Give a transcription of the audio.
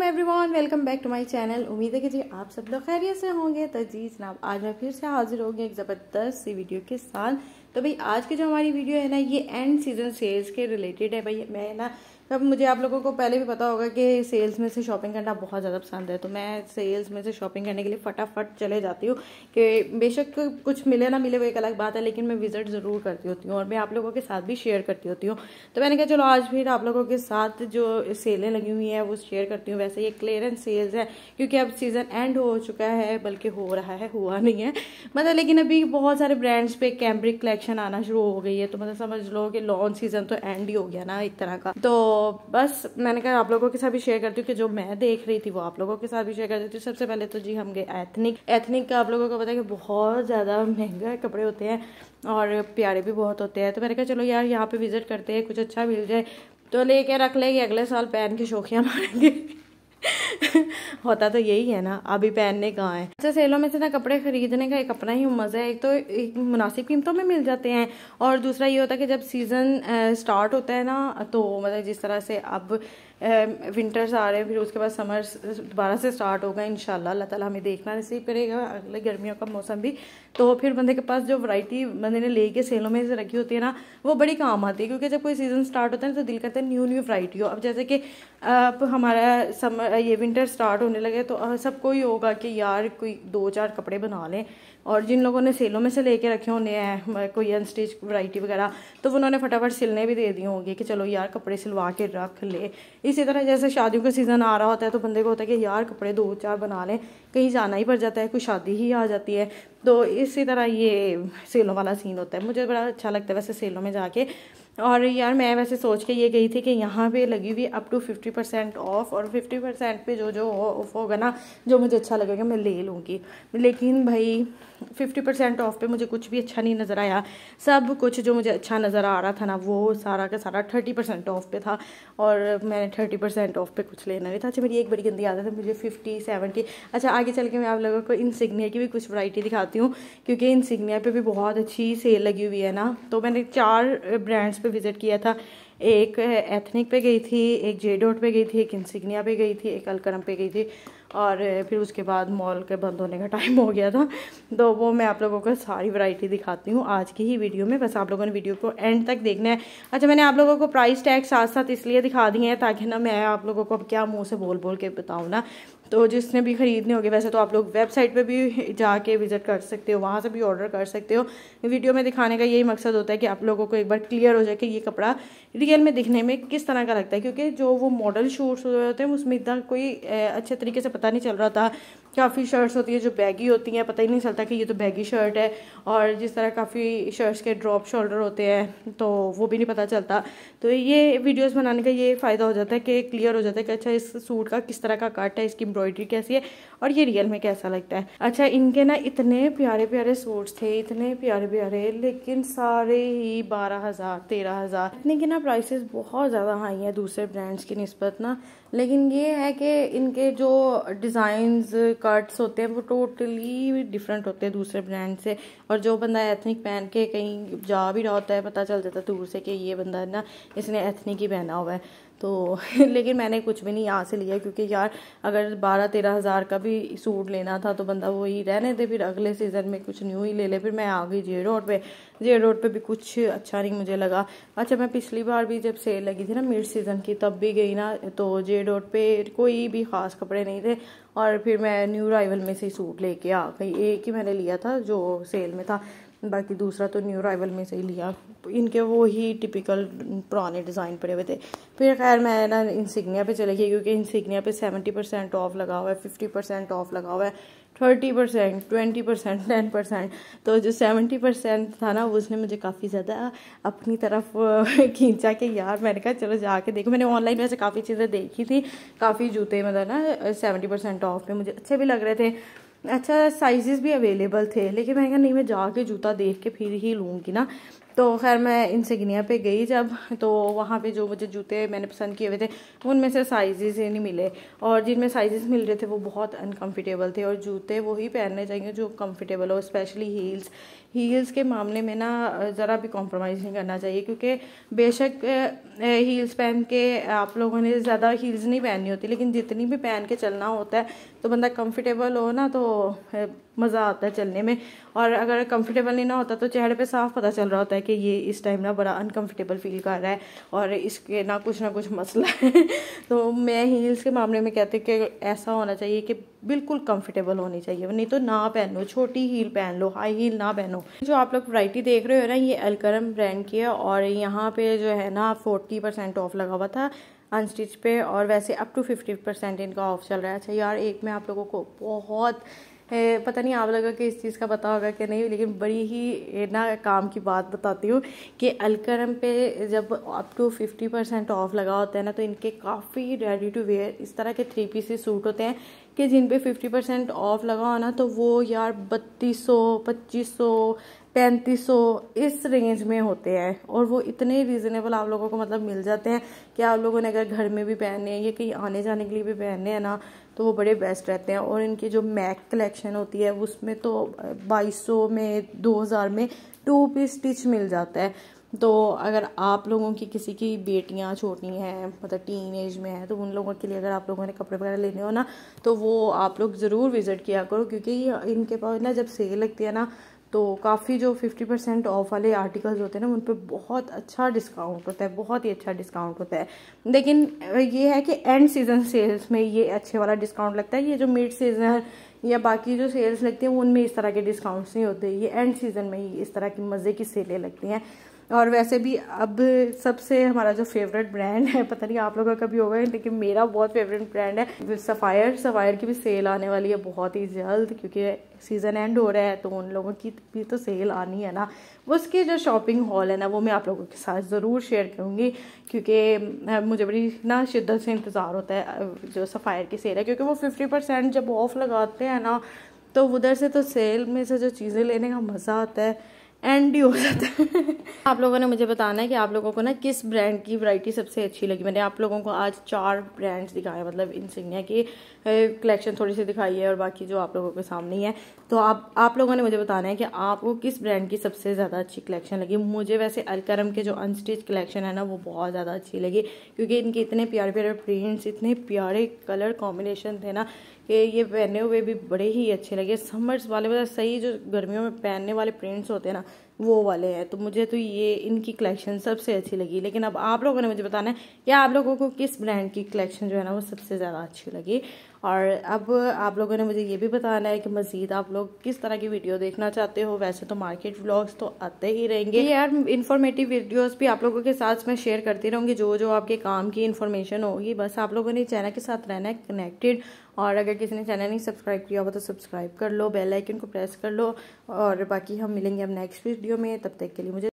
Aslam everyone welcome back to my channel उम्मीद है कि जी आप सब लोग खैरियत से होंगे तो जी जनाब आज मैं फिर से हाजिर होगी एक ज़बरदस्त सी वीडियो के साथ तो भाई आज की जो हमारी वीडियो है ना ये एंड सीजन सेल्स के रिलेटेड है भाई मैं ना अब मुझे आप लोगों को पहले भी पता होगा कि सेल्स में से शॉपिंग करना बहुत ज़्यादा पसंद है तो मैं सेल्स में से शॉपिंग करने के लिए फटाफट चले जाती हूँ कि बेशक कुछ मिले ना मिले वो एक अलग बात है लेकिन मैं विजिट ज़रूर करती होती हूँ और मैं आप लोगों के साथ भी शेयर करती होती हूँ तो मैंने कहा चलो आज भी आप लोगों के साथ जो सेलें लगी हुई हैं वो शेयर करती हूँ वैसे ये क्लियरेंस सेल्स है क्योंकि अब सीज़न एंड हो चुका है बल्कि हो रहा है हुआ नहीं है मतलब लेकिन अभी बहुत सारे ब्रांड्स पे कैम्ब्रिक कलेक्शन आना शुरू हो गई है तो मतलब समझ लो कि लॉन्च सीज़न तो एंड ही हो गया ना एक तरह का तो बस मैंने कहा आप लोगों के साथ भी शेयर करती हूँ कि जो मैं देख रही थी वो आप लोगों के साथ भी शेयर कर देती हूँ सबसे पहले तो जी हम गए एथनिक एथनिक का आप लोगों को पता है कि बहुत ज़्यादा महंगा कपड़े होते हैं और प्यारे भी बहुत होते हैं तो मैंने कहा चलो यार यहाँ पे विज़िट करते हैं कुछ अच्छा मिल जाए तो लेके रख लेंगे अगले साल पहन के शौकिया मारेंगे होता तो यही है ना अभी पहनने कहाँ है अच्छा सेलों में से ना कपड़े खरीदने का एक अपना ही मज़ा है एक तो एक मुनासिब कीमतों में मिल जाते हैं और दूसरा ये होता है कि जब सीज़न स्टार्ट होता है ना तो मतलब जिस तरह से अब विंटर्स आ रहे हैं फिर उसके बाद समर्स दोबारा से स्टार्ट होगा इन अल्लाह ताला हमें देखना रिसीव करेगा अगले गर्मियों का मौसम भी तो फिर बंदे के पास जो वैरायटी बंदे ने ले के सेलों में से रखी होती है ना वो बड़ी काम आती है क्योंकि जब कोई सीज़न स्टार्ट होता है ना तो दिल करता है न्यू न्यू वैरायटी हो अब जैसे कि अब हमारा समर ये विंटर स्टार्ट होने लगे तो सबको ही होगा कि यार कोई दो चार कपड़े बना लें और जिन लोगों ने सेलों में से कर रखे होने हैं कोई अनस्टिच वराइटी वगैरह तो उन्होंने फटाफट सिलने भी दे दी होंगी कि चलो यार कपड़े सिलवा के रख ले इसी तरह जैसे शादियों का सीज़न आ रहा होता है तो बंदे को होता है कि यार कपड़े दो चार बना लें कहीं जाना ही पड़ जाता है कोई शादी ही आ जाती है तो इसी तरह ये सेलों वाला सीन होता है मुझे बड़ा अच्छा लगता है वैसे सेलों में जाके और यार मैं वैसे सोच के ये गई थी कि यहाँ पे लगी हुई up to fifty percent off और फिफ्टी परसेंट पे जो जो ऑफ होगा ना जो मुझे अच्छा लगेगा मैं ले लूँगी लेकिन भाई फिफ्टी परसेंट ऑफ पे मुझे कुछ भी अच्छा नहीं नज़र आया सब कुछ जो मुझे अच्छा नज़र आ रहा था ना वो सारा का सारा थर्टी परसेंट ऑफ पे था और मैंने थर्टी परसेंट ऑफ पे कुछ लेना नहीं था अच्छा मेरी एक बड़ी गंदी आदत है मुझे फिफ्टी सेवेंटी अच्छा आगे चल के मैं आप लोगों को इनसिग्निया की भी कुछ वैरायटी दिखाती हूँ क्योंकि इनसिग्निया पे भी बहुत अच्छी सेल लगी हुई है ना तो मैंने चार ब्रांड्स पे विज़िट किया था एक एथनिक पे गई थी एक जे डोट पे गई थी एक इंसिग्निया पे गई थी एक अलकरम पे गई थी और फिर उसके बाद मॉल के बंद होने का टाइम हो गया था तो वो मैं आप लोगों को सारी वैरायटी दिखाती हूँ आज की ही वीडियो में बस आप लोगों ने वीडियो को एंड तक देखना है अच्छा मैंने आप लोगों को प्राइस टैग साथ साथ इसलिए दिखा दिए हैं ताकि ना मैं आप लोगों को अब क्या मुँह से बोल बोल के बताऊँ ना तो जिसने भी ख़रीदने होंगे वैसे तो आप लोग वेबसाइट पे भी जाके विज़िट कर सकते हो वहाँ से भी ऑर्डर कर सकते हो वीडियो में दिखाने का यही मकसद होता है कि आप लोगों को एक बार क्लियर हो जाए कि ये कपड़ा रियल में दिखने में किस तरह का लगता है क्योंकि जो वो मॉडल शूट्स होते हैं उसमें इतना कोई अच्छे तरीके से पता नहीं चल रहा था काफ़ी शर्ट्स होती है जो बैगी होती हैं पता ही नहीं चलता कि ये तो बैगी शर्ट है और जिस तरह काफ़ी शर्ट्स के ड्रॉप शोल्डर होते हैं तो वो भी नहीं पता चलता तो ये वीडियोस बनाने का ये फ़ायदा हो जाता है कि क्लियर हो जाता है कि अच्छा इस सूट का किस तरह का कट है इसकी एम्ब्रॉयडरी कैसी है और ये रियल में कैसा लगता है अच्छा इनके ना इतने प्यारे प्यारे सूट्स थे इतने प्यारे प्यारे लेकिन सारे ही बारह हज़ार तेरह हज़ार इतने के ना प्राइसेस बहुत ज़्यादा हाई हैं दूसरे ब्रांड्स की नस्बत ना लेकिन ये है कि इनके जो डिज़ाइंस कट्स होते हैं वो टोटली डिफरेंट होते हैं दूसरे ब्रांड से और जो बंदा एथनिक पहन के कहीं जा भी रहा होता है पता चल जाता है दूर से कि ये बंदा ना इसने एथनिक ही पहना हुआ है तो लेकिन मैंने कुछ भी नहीं यहाँ से लिया क्योंकि यार अगर बारह तेरह हज़ार का भी सूट लेना था तो बंदा वही रहने दे फिर अगले सीज़न में कुछ न्यू ही ले ले फिर मैं आ गई जे रोड पे जे रोड पे भी कुछ अच्छा नहीं मुझे लगा अच्छा मैं पिछली बार भी जब सेल लगी थी ना मिड सीज़न की तब भी गई ना तो जे रोड पे कोई भी ख़ास कपड़े नहीं थे और फिर मैं न्यू राइवल में से सूट लेके आ गई एक ही मैंने लिया था जो सेल में था बाकी दूसरा तो न्यू राइवल में से ही लिया तो इनके वो ही टिपिकल पुराने डिज़ाइन पड़े हुए थे फिर खैर मैं ना इंसिग्निया पे चले गई क्योंकि इंसिग्निया पे सेवेंटी परसेंट ऑफ लगा हुआ है फिफ्टी परसेंट ऑफ लगा हुआ है thirty percent twenty percent ten percent तो जो सेवेंटी परसेंट था ना उसने मुझे काफ़ी ज़्यादा अपनी तरफ खींचा कि यार मैंने कहा चलो जाके देखो मैंने ऑनलाइन वैसे काफ़ी चीज़ें देखी थी काफ़ी जूते मतलब ना सेवेंटी परसेंट ऑफ में मुझे अच्छे भी लग रहे थे अच्छा साइजेस भी अवेलेबल थे लेकिन मैंने कहा नहीं मैं जाके जूता देख के फिर ही लूँगी ना तो खैर मैं इन सिग्निया पे गई जब तो वहाँ पे जो मुझे जूते मैंने पसंद किए हुए थे उनमें से साइजेस ही नहीं मिले और जिनमें साइजेस मिल रहे थे वो बहुत अनकंफर्टेबल थे और जूते वही पहनने चाहिए जो कंफर्टेबल हो स्पेशली हील्स हील्स के मामले में ना ज़रा भी कॉम्प्रोमाइज़ नहीं करना चाहिए क्योंकि बेशक हील्स पहन के आप लोगों ने ज़्यादा हील्स नहीं पहननी होती लेकिन जितनी भी पहन के चलना होता है तो बंदा कम्फर्टेबल हो ना तो मज़ा आता है चलने में और अगर कंफर्टेबल नहीं ना होता तो चेहरे पे साफ पता चल रहा होता है कि ये इस टाइम ना बड़ा अनकंफर्टेबल फील कर रहा है और इसके ना कुछ ना कुछ मसला है तो मैं हील्स के मामले में कहती हूँ कि ऐसा होना चाहिए कि बिल्कुल कंफर्टेबल होनी चाहिए नहीं तो ना पहनो छोटी हील पहन लो हाई हील ना पहनो जो आप लोग वराइटी देख रहे हो ना ये अलकरम ब्रांड की है और यहाँ पे जो है ना फोर्टी परसेंट ऑफ लगा हुआ था अनस्टिच पे और वैसे अप टू फिफ्टी परसेंट इनका ऑफ चल रहा है अच्छा यार एक मैं आप लोगों को बहुत पता नहीं आप लगा कि इस चीज़ का पता होगा कि नहीं लेकिन बड़ी ही ना काम की बात बताती हूँ कि अलकरम पे जब up to fifty percent off लगा होता है ना तो इनके काफ़ी रेडी टू वेयर इस तरह के थ्री पीसी सूट होते हैं कि जिन पे फिफ्टी परसेंट ऑफ लगा होना तो वो यार बत्तीस सौ पच्चीस सौ पैंतीस सौ इस रेंज में होते हैं और वो इतने रीज़नेबल आप लोगों को मतलब मिल जाते हैं कि आप लोगों ने अगर घर में भी पहने हैं या कहीं आने जाने के लिए भी पहने हैं ना तो वो बड़े बेस्ट रहते हैं और इनकी जो मैक कलेक्शन होती है उसमें तो बाईस सौ में दो हज़ार में टू पीस स्टिच मिल जाता है तो अगर आप लोगों की किसी की बेटियाँ छोटी हैं मतलब टीन एज में है तो उन लोगों के लिए अगर आप लोगों ने कपड़े वगैरह लेने हो ना तो वो आप लोग ज़रूर विज़िट किया करो क्योंकि इनके पास ना जब सेल लगती है ना तो काफ़ी जो फिफ्टी परसेंट ऑफ वाले आर्टिकल्स होते हैं ना उन पर बहुत अच्छा डिस्काउंट होता है बहुत ही अच्छा डिस्काउंट होता है लेकिन ये है कि एंड सीजन सेल्स में ये अच्छे वाला डिस्काउंट लगता है ये जो मिड सीजन या बाकी जो सेल्स लगती हैं उनमें इस तरह के डिस्काउंट्स नहीं होते ये एंड सीजन में ही इस तरह की मज़े की सेलें लगती हैं और वैसे भी अब सबसे हमारा जो फेवरेट ब्रांड है पता नहीं आप लोगों का कभी होगा लेकिन मेरा बहुत फेवरेट ब्रांड है सफ़ायर सफ़ायर की भी सेल आने वाली है बहुत ही जल्द क्योंकि सीज़न एंड हो रहा है तो उन लोगों की भी तो सेल आनी है ना उसकी जो शॉपिंग हॉल है ना वो मैं आप लोगों के साथ ज़रूर शेयर करूँगी क्योंकि मुझे बड़ी ना शिद्दत से इंतज़ार होता है जो सफ़ायर की सेल है क्योंकि वो फिफ्टी परसेंट जब ऑफ़ लगाते हैं ना तो उधर से तो सेल में से जो चीज़ें लेने का मज़ा आता है एंड ही हो जाता है आप लोगों ने मुझे बताना है कि आप लोगों को ना किस ब्रांड की वैरायटी सबसे अच्छी लगी मैंने आप लोगों को आज चार ब्रांड्स दिखाए मतलब इंसिग्निया की कलेक्शन थोड़ी सी दिखाई है और बाकी जो आप लोगों के सामने है तो आप आप लोगों ने मुझे बताना है कि आपको किस ब्रांड की सबसे ज़्यादा अच्छी कलेक्शन लगी मुझे वैसे अलकरम के जो अनस्टिच कलेक्शन है ना वो बहुत ज़्यादा अच्छी लगी क्योंकि इनके इतने प्यारे प्यारे प्रिंट्स इतने प्यारे कलर कॉम्बिनेशन थे ना कि ये पहने हुए भी बड़े ही अच्छे लगे समर्स वाले मतलब सही जो गर्मियों में पहनने वाले प्रिंट्स होते हैं ना वो वाले हैं तो मुझे तो ये इनकी कलेक्शन सबसे अच्छी लगी लेकिन अब आप लोगों ने मुझे बताना है कि आप लोगों को किस ब्रांड की कलेक्शन जो है ना वो सबसे ज़्यादा अच्छी लगी और अब आप लोगों ने मुझे ये भी बताना है कि मज़ीद आप लोग किस तरह की वीडियो देखना चाहते हो वैसे तो मार्केट व्लॉग्स तो आते ही रहेंगे यार इन्फॉर्मेटिव वीडियोस भी आप लोगों के साथ मैं शेयर करती रहूँगी जो जो आपके काम की इन्फॉर्मेशन होगी बस आप लोगों ने चैनल के साथ रहना है कनेक्टेड और अगर किसी ने चैनल नहीं सब्सक्राइब किया हो तो सब्सक्राइब कर लो बेल आइकन को प्रेस कर लो और बाकी हम मिलेंगे अब नेक्स्ट वीडियो में तब तक के लिए मुझे